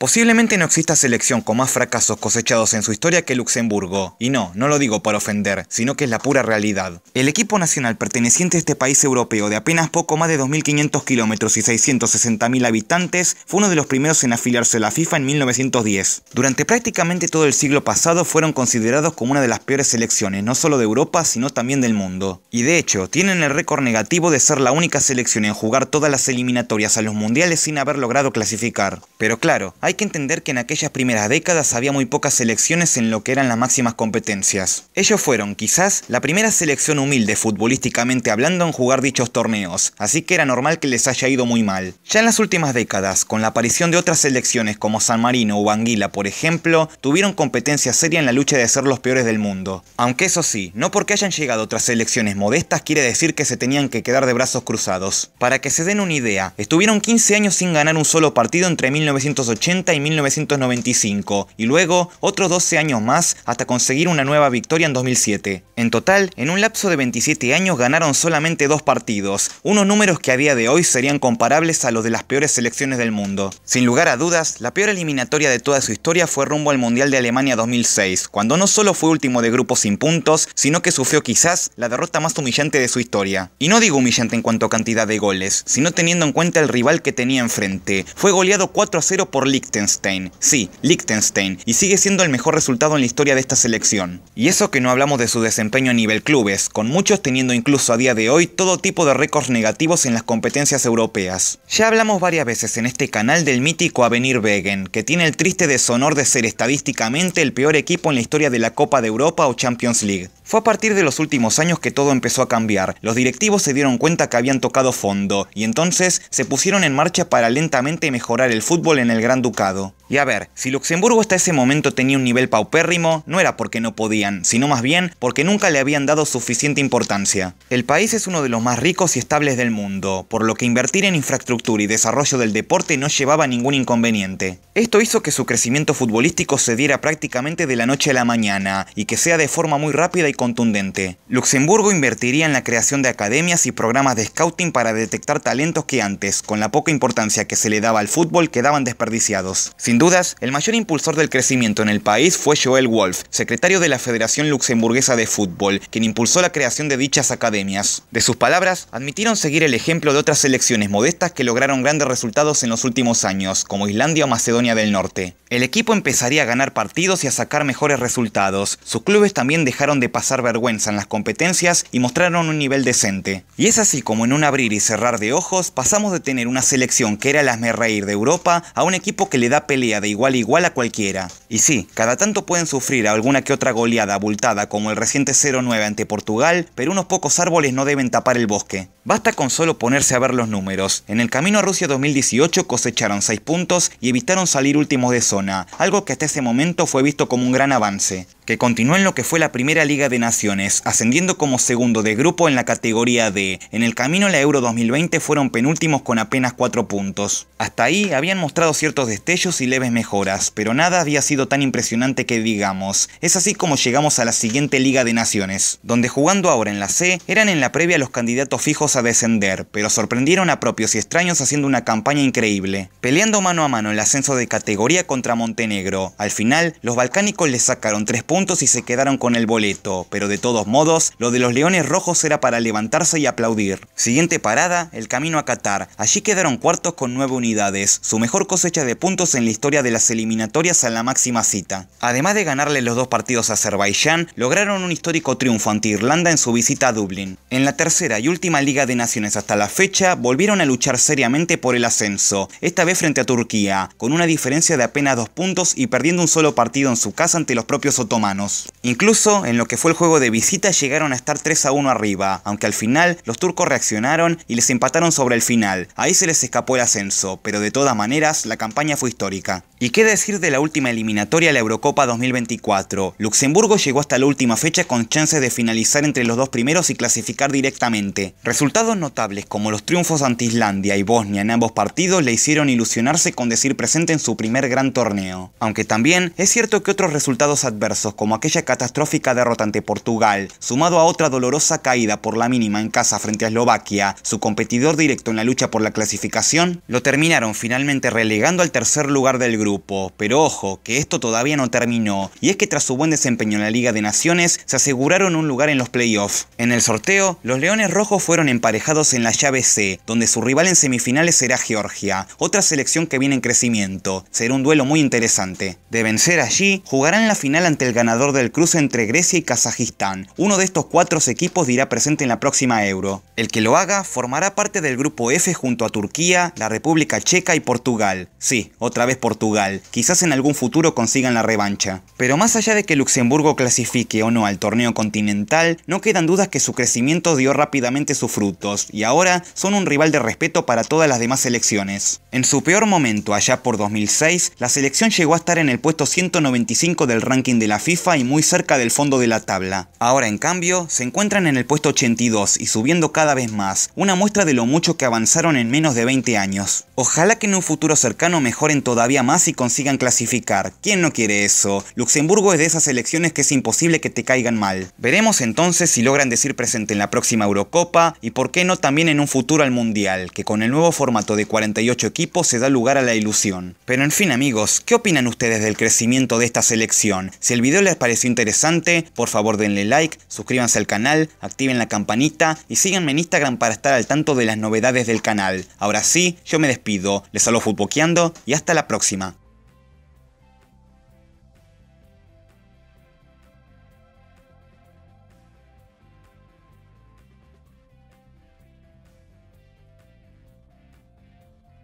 Posiblemente no exista selección con más fracasos cosechados en su historia que Luxemburgo. Y no, no lo digo para ofender, sino que es la pura realidad. El equipo nacional perteneciente a este país europeo de apenas poco más de 2.500 kilómetros y 660.000 habitantes fue uno de los primeros en afiliarse a la FIFA en 1910. Durante prácticamente todo el siglo pasado fueron considerados como una de las peores selecciones, no solo de Europa, sino también del mundo. Y de hecho, tienen el récord negativo de ser la única selección en jugar todas las eliminatorias a los mundiales sin haber logrado clasificar. Pero claro, hay hay que entender que en aquellas primeras décadas había muy pocas selecciones en lo que eran las máximas competencias. Ellos fueron, quizás, la primera selección humilde futbolísticamente hablando en jugar dichos torneos, así que era normal que les haya ido muy mal. Ya en las últimas décadas, con la aparición de otras selecciones como San Marino o Anguila, por ejemplo, tuvieron competencia seria en la lucha de ser los peores del mundo. Aunque eso sí, no porque hayan llegado otras selecciones modestas quiere decir que se tenían que quedar de brazos cruzados. Para que se den una idea, estuvieron 15 años sin ganar un solo partido entre 1980 y 1995, y luego otros 12 años más hasta conseguir una nueva victoria en 2007. En total, en un lapso de 27 años ganaron solamente dos partidos, unos números que a día de hoy serían comparables a los de las peores selecciones del mundo. Sin lugar a dudas, la peor eliminatoria de toda su historia fue rumbo al Mundial de Alemania 2006, cuando no solo fue último de grupos sin puntos, sino que sufrió quizás la derrota más humillante de su historia. Y no digo humillante en cuanto a cantidad de goles, sino teniendo en cuenta el rival que tenía enfrente. Fue goleado 4 0 por Licht Sí, Liechtenstein, y sigue siendo el mejor resultado en la historia de esta selección. Y eso que no hablamos de su desempeño a nivel clubes, con muchos teniendo incluso a día de hoy todo tipo de récords negativos en las competencias europeas. Ya hablamos varias veces en este canal del mítico Avenir Wegen, que tiene el triste deshonor de ser estadísticamente el peor equipo en la historia de la Copa de Europa o Champions League. Fue a partir de los últimos años que todo empezó a cambiar. Los directivos se dieron cuenta que habían tocado fondo y entonces se pusieron en marcha para lentamente mejorar el fútbol en el Gran Ducado. Y a ver, si Luxemburgo hasta ese momento tenía un nivel paupérrimo, no era porque no podían, sino más bien porque nunca le habían dado suficiente importancia. El país es uno de los más ricos y estables del mundo, por lo que invertir en infraestructura y desarrollo del deporte no llevaba ningún inconveniente. Esto hizo que su crecimiento futbolístico se diera prácticamente de la noche a la mañana y que sea de forma muy rápida y contundente. Luxemburgo invertiría en la creación de academias y programas de scouting para detectar talentos que antes, con la poca importancia que se le daba al fútbol, quedaban desperdiciados. Sin dudas, el mayor impulsor del crecimiento en el país fue Joel Wolf, secretario de la Federación Luxemburguesa de Fútbol, quien impulsó la creación de dichas academias. De sus palabras, admitieron seguir el ejemplo de otras selecciones modestas que lograron grandes resultados en los últimos años, como Islandia o Macedonia del Norte. El equipo empezaría a ganar partidos y a sacar mejores resultados. Sus clubes también dejaron de pasar vergüenza en las competencias y mostraron un nivel decente. Y es así como en un abrir y cerrar de ojos pasamos de tener una selección que era el reír de Europa a un equipo que le da pelea de igual a igual a cualquiera. Y sí, cada tanto pueden sufrir alguna que otra goleada abultada como el reciente 0-9 ante Portugal, pero unos pocos árboles no deben tapar el bosque. Basta con solo ponerse a ver los números. En el camino a Rusia 2018 cosecharon 6 puntos y evitaron salir últimos de zona, algo que hasta ese momento fue visto como un gran avance que continuó en lo que fue la primera Liga de Naciones, ascendiendo como segundo de grupo en la categoría D. En el camino a la Euro 2020 fueron penúltimos con apenas 4 puntos. Hasta ahí habían mostrado ciertos destellos y leves mejoras, pero nada había sido tan impresionante que digamos. Es así como llegamos a la siguiente Liga de Naciones, donde jugando ahora en la C, eran en la previa los candidatos fijos a descender, pero sorprendieron a propios y extraños haciendo una campaña increíble, peleando mano a mano el ascenso de categoría contra Montenegro. Al final, los balcánicos les sacaron 3 puntos y se quedaron con el boleto, pero de todos modos, lo de los Leones Rojos era para levantarse y aplaudir. Siguiente parada, el camino a Qatar. Allí quedaron cuartos con nueve unidades, su mejor cosecha de puntos en la historia de las eliminatorias a la máxima cita. Además de ganarle los dos partidos a Azerbaiyán, lograron un histórico triunfo ante Irlanda en su visita a Dublín. En la tercera y última Liga de Naciones hasta la fecha, volvieron a luchar seriamente por el ascenso, esta vez frente a Turquía, con una diferencia de apenas dos puntos y perdiendo un solo partido en su casa ante los propios otomanos. Incluso en lo que fue el juego de visita llegaron a estar 3 a 1 arriba, aunque al final los turcos reaccionaron y les empataron sobre el final. Ahí se les escapó el ascenso, pero de todas maneras la campaña fue histórica. ¿Y qué decir de la última eliminatoria a la Eurocopa 2024? Luxemburgo llegó hasta la última fecha con chances de finalizar entre los dos primeros y clasificar directamente. Resultados notables como los triunfos ante Islandia y Bosnia en ambos partidos le hicieron ilusionarse con decir presente en su primer gran torneo. Aunque también es cierto que otros resultados adversos como aquella catastrófica derrota ante Portugal, sumado a otra dolorosa caída por la mínima en casa frente a Eslovaquia, su competidor directo en la lucha por la clasificación, lo terminaron finalmente relegando al tercer lugar del grupo. Pero ojo, que esto todavía no terminó, y es que tras su buen desempeño en la Liga de Naciones, se aseguraron un lugar en los playoffs. En el sorteo, los Leones Rojos fueron emparejados en la llave C, donde su rival en semifinales será Georgia, otra selección que viene en crecimiento. Será un duelo muy interesante. De vencer allí, jugarán la final ante el ganador del cruce entre Grecia y Kazajistán. Uno de estos cuatro equipos dirá presente en la próxima Euro. El que lo haga formará parte del grupo F junto a Turquía, la República Checa y Portugal. Sí, otra vez Portugal. Quizás en algún futuro consigan la revancha. Pero más allá de que Luxemburgo clasifique o no al torneo continental, no quedan dudas que su crecimiento dio rápidamente sus frutos y ahora son un rival de respeto para todas las demás selecciones. En su peor momento, allá por 2006, la selección llegó a estar en el puesto 195 del ranking de la FIFA y muy cerca del fondo de la tabla. Ahora en cambio, se encuentran en el puesto 82 y subiendo cada vez más, una muestra de lo mucho que avanzaron en menos de 20 años. Ojalá que en un futuro cercano mejoren todavía más y consigan clasificar. ¿Quién no quiere eso? Luxemburgo es de esas elecciones que es imposible que te caigan mal. Veremos entonces si logran decir presente en la próxima Eurocopa y por qué no también en un futuro al Mundial, que con el nuevo formato de 48 equipos se da lugar a la ilusión. Pero en fin amigos, ¿qué opinan ustedes del crecimiento de esta selección? Si el video les pareció interesante, por favor denle like, suscríbanse al canal, activen la campanita y síganme en Instagram para estar al tanto de las novedades del canal. Ahora sí, yo me despido, les saludo Futboqueando y hasta la próxima.